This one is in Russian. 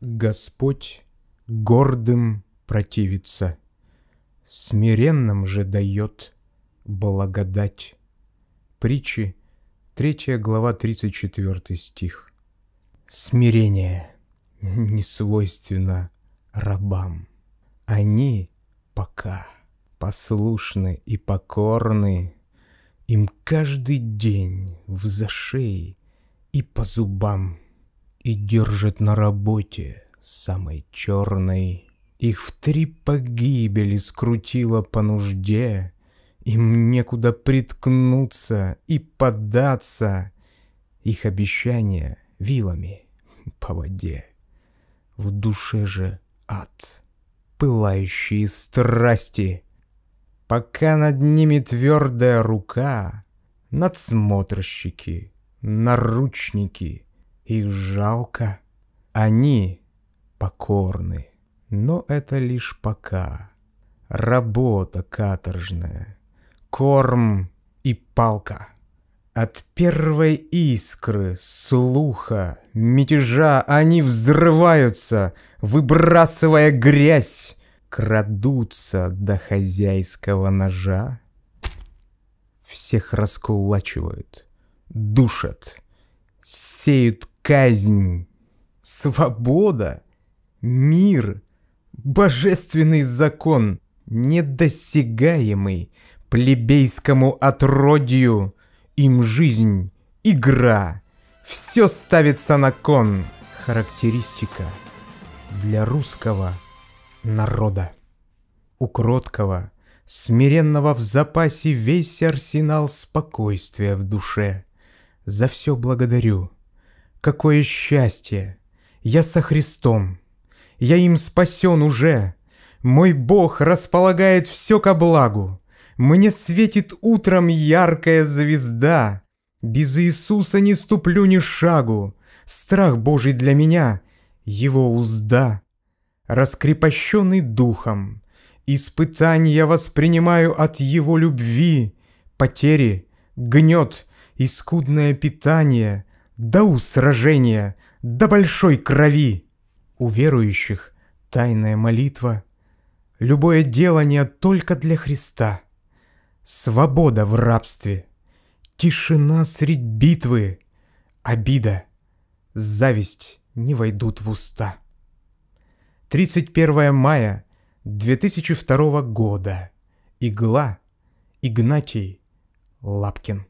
Господь гордым противится, смиренным же дает благодать. Притчи, 3 глава, 34 стих. Смирение не свойственно рабам. Они пока послушны и покорны, им каждый день в зашей и по зубам – и держит на работе самой черной. Их в три погибели скрутило по нужде, им некуда приткнуться и податься, Их обещания вилами по воде. В душе же ад, пылающие страсти. Пока над ними твердая рука, надсмотрщики, наручники — их жалко. Они покорны. Но это лишь пока. Работа каторжная. Корм и палка. От первой искры, слуха, мятежа они взрываются, выбрасывая грязь, крадутся до хозяйского ножа. Всех раскулачивают, душат, сеют казнь, свобода, мир, божественный закон, недосягаемый плебейскому отродью, им жизнь, игра, все ставится на кон. Характеристика для русского народа. У кроткого, смиренного в запасе весь арсенал спокойствия в душе. За все благодарю Какое счастье! Я со Христом! Я им спасен уже! Мой Бог располагает все ко благу! Мне светит утром яркая звезда! Без Иисуса не ступлю ни шагу! Страх Божий для меня — Его узда! Раскрепощенный духом, испытания воспринимаю от Его любви, потери, гнет и скудное питание — до у сражения, до большой крови. У верующих тайная молитва, любое делание только для Христа, свобода в рабстве, тишина средь битвы, обида, зависть не войдут в уста. 31 мая 2002 года. Игла. Игнатий Лапкин.